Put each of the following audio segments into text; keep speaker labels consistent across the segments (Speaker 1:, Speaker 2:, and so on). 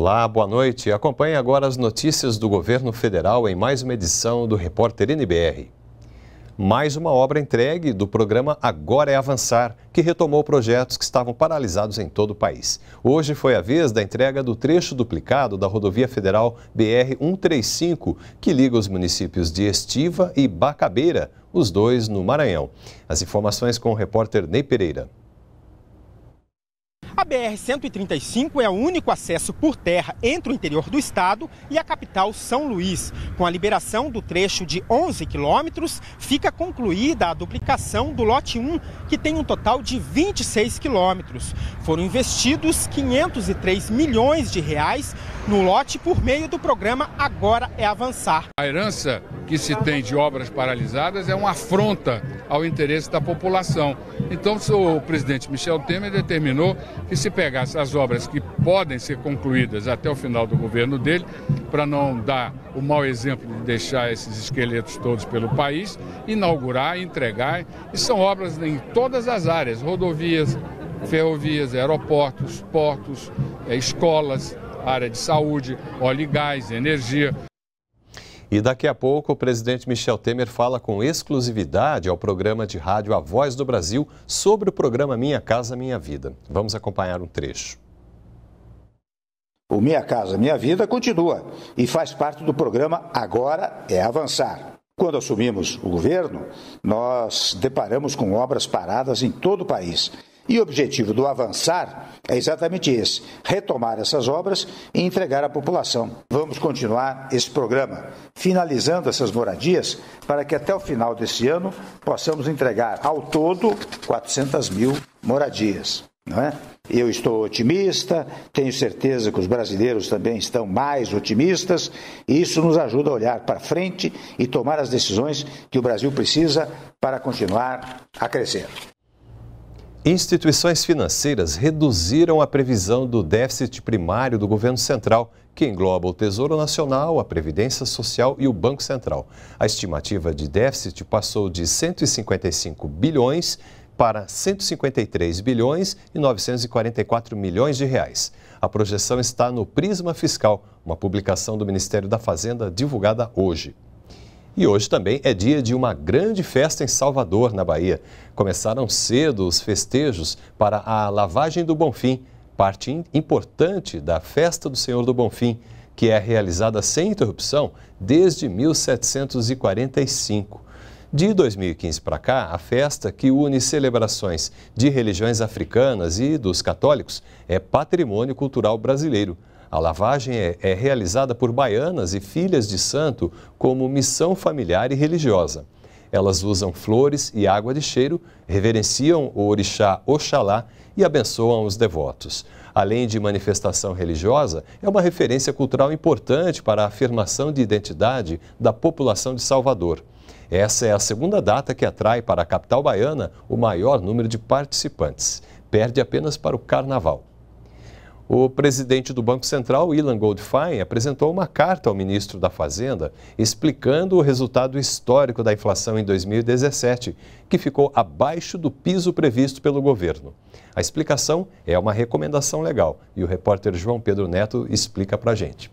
Speaker 1: Olá, boa noite. Acompanhe agora as notícias do governo federal em mais uma edição do Repórter NBR. Mais uma obra entregue do programa Agora é Avançar, que retomou projetos que estavam paralisados em todo o país. Hoje foi a vez da entrega do trecho duplicado da rodovia federal BR-135, que liga os municípios de Estiva e Bacabeira, os dois no Maranhão. As informações com o repórter Ney Pereira.
Speaker 2: A BR-135 é o único acesso por terra entre o interior do estado e a capital São Luís. Com a liberação do trecho de 11 quilômetros, fica concluída a duplicação do lote 1, que tem um total de 26 quilômetros. Foram investidos 503 milhões de reais no lote por meio do programa Agora é Avançar.
Speaker 3: A herança que se tem de obras paralisadas é uma afronta ao interesse da população. Então, o presidente Michel Temer determinou que se pegasse as obras que podem ser concluídas até o final do governo dele, para não dar o mau exemplo de deixar esses esqueletos todos pelo país, inaugurar, entregar. E são obras em todas as áreas: rodovias, ferrovias, aeroportos, portos, eh, escolas, área de saúde, óleo e gás,
Speaker 1: energia. E daqui a pouco o presidente Michel Temer fala com exclusividade ao programa de rádio A Voz do Brasil sobre o programa Minha Casa Minha Vida. Vamos acompanhar um trecho.
Speaker 3: O Minha Casa Minha Vida continua e faz parte do programa Agora é Avançar. Quando assumimos o governo, nós deparamos com obras paradas em todo o país e o objetivo do avançar é exatamente esse: retomar essas obras e entregar à população. Vamos continuar esse programa, finalizando essas moradias, para que até o final desse ano possamos entregar ao todo 400 mil moradias. Não é? Eu estou otimista, tenho certeza que os brasileiros também estão mais otimistas, e isso nos ajuda a olhar para frente e tomar as decisões que o Brasil precisa para continuar a crescer.
Speaker 1: Instituições financeiras reduziram a previsão do déficit primário do governo central, que engloba o Tesouro Nacional, a Previdência Social e o Banco Central. A estimativa de déficit passou de 155 bilhões para 153 bilhões e 944 milhões de reais. A projeção está no Prisma Fiscal, uma publicação do Ministério da Fazenda divulgada hoje. E hoje também é dia de uma grande festa em Salvador, na Bahia. Começaram cedo os festejos para a lavagem do Bonfim, parte importante da festa do Senhor do Bonfim, que é realizada sem interrupção desde 1745. De 2015 para cá, a festa que une celebrações de religiões africanas e dos católicos é patrimônio cultural brasileiro. A lavagem é, é realizada por baianas e filhas de santo como missão familiar e religiosa. Elas usam flores e água de cheiro, reverenciam o orixá Oxalá e abençoam os devotos. Além de manifestação religiosa, é uma referência cultural importante para a afirmação de identidade da população de Salvador. Essa é a segunda data que atrai para a capital baiana o maior número de participantes. Perde apenas para o Carnaval o presidente do Banco Central, Ilan Goldfein, apresentou uma carta ao ministro da Fazenda explicando o resultado histórico da inflação em 2017, que ficou abaixo do piso previsto pelo governo. A explicação é uma recomendação legal e o repórter João Pedro Neto explica para a gente.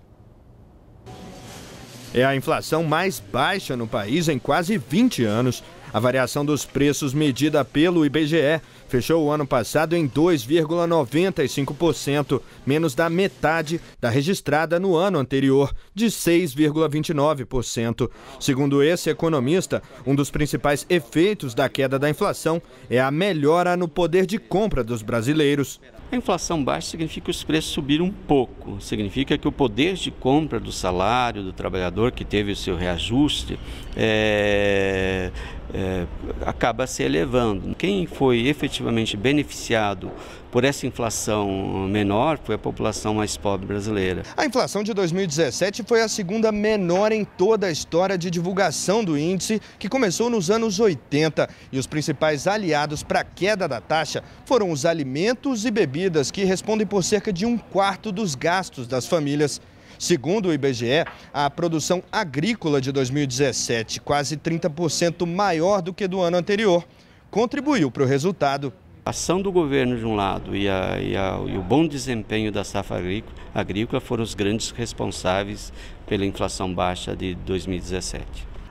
Speaker 2: É a inflação mais baixa no país em quase 20 anos. A variação dos preços medida pelo IBGE fechou o ano passado em 2,95%, menos da metade da registrada no ano anterior, de 6,29%. Segundo esse economista, um dos principais efeitos da queda da inflação é a melhora no poder de compra dos brasileiros.
Speaker 1: A inflação baixa significa que os preços subiram um pouco, significa que o poder de compra do salário do trabalhador que teve o seu reajuste é, é, acaba se elevando. Quem foi efetivamente beneficiado por essa inflação menor foi a população mais pobre brasileira.
Speaker 2: A inflação de 2017 foi a segunda menor em toda a história de divulgação do índice, que começou nos anos
Speaker 1: 80.
Speaker 2: E os principais aliados para a queda da taxa foram os alimentos e bebidas, que respondem por cerca de um quarto dos gastos das famílias. Segundo o IBGE, a produção agrícola de 2017, quase 30% maior do que do ano anterior, contribuiu para o resultado.
Speaker 1: A ação do governo de um lado e, a, e, a, e o bom desempenho da safra agrícola, agrícola foram os grandes responsáveis pela inflação baixa de 2017.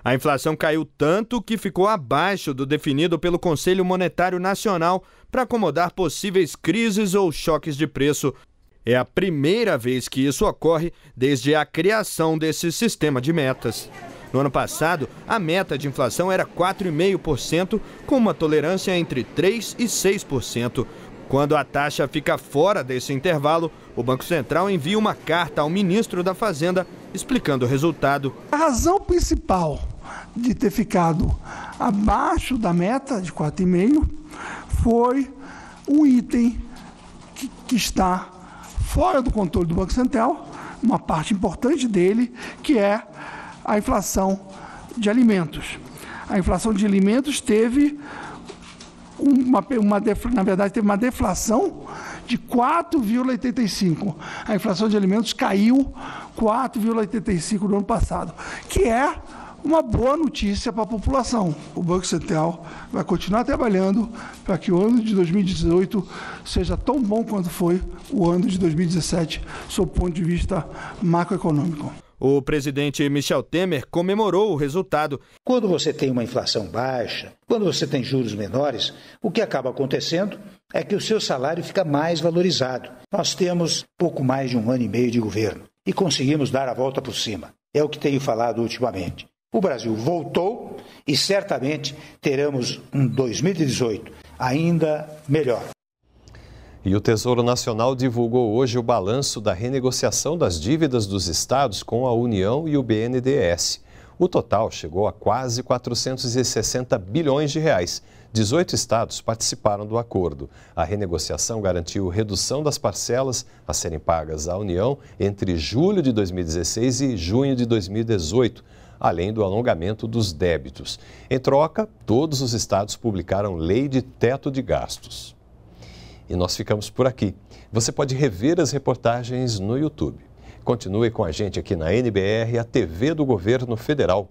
Speaker 2: A inflação caiu tanto que ficou abaixo do definido pelo Conselho Monetário Nacional para acomodar possíveis crises ou choques de preço. É a primeira vez que isso ocorre desde a criação desse sistema de metas. No ano passado, a meta de inflação era 4,5%, com uma tolerância entre 3% e 6%. Quando a taxa fica fora desse intervalo, o Banco Central envia uma carta ao ministro da Fazenda explicando o resultado. A razão principal de ter ficado abaixo da meta de 4,5 foi um item que, que está fora do controle do Banco Central, uma parte importante dele, que é a inflação de alimentos. A inflação de alimentos teve uma, uma na verdade, teve uma deflação de 4,85. A inflação de alimentos caiu 4,85 no ano passado, que é uma boa notícia para a população. O Banco Central vai continuar trabalhando para que o ano de 2018 seja tão bom quanto foi o ano de 2017, sob o ponto de vista macroeconômico. O presidente Michel Temer comemorou o resultado. Quando você tem uma inflação baixa,
Speaker 3: quando você tem juros menores, o que acaba acontecendo é que o seu salário fica mais valorizado. Nós temos pouco mais de um ano e meio de governo e conseguimos dar a volta por cima. É o que tenho falado ultimamente. O Brasil voltou e certamente teremos um 2018 ainda melhor.
Speaker 1: E o Tesouro Nacional divulgou hoje o balanço da renegociação das dívidas dos estados com a União e o BNDES. O total chegou a quase 460 bilhões de reais. 18 estados participaram do acordo. A renegociação garantiu redução das parcelas a serem pagas à União entre julho de 2016 e junho de 2018 além do alongamento dos débitos. Em troca, todos os estados publicaram lei de teto de gastos. E nós ficamos por aqui. Você pode rever as reportagens no YouTube. Continue com a gente aqui na NBR, a TV do Governo Federal.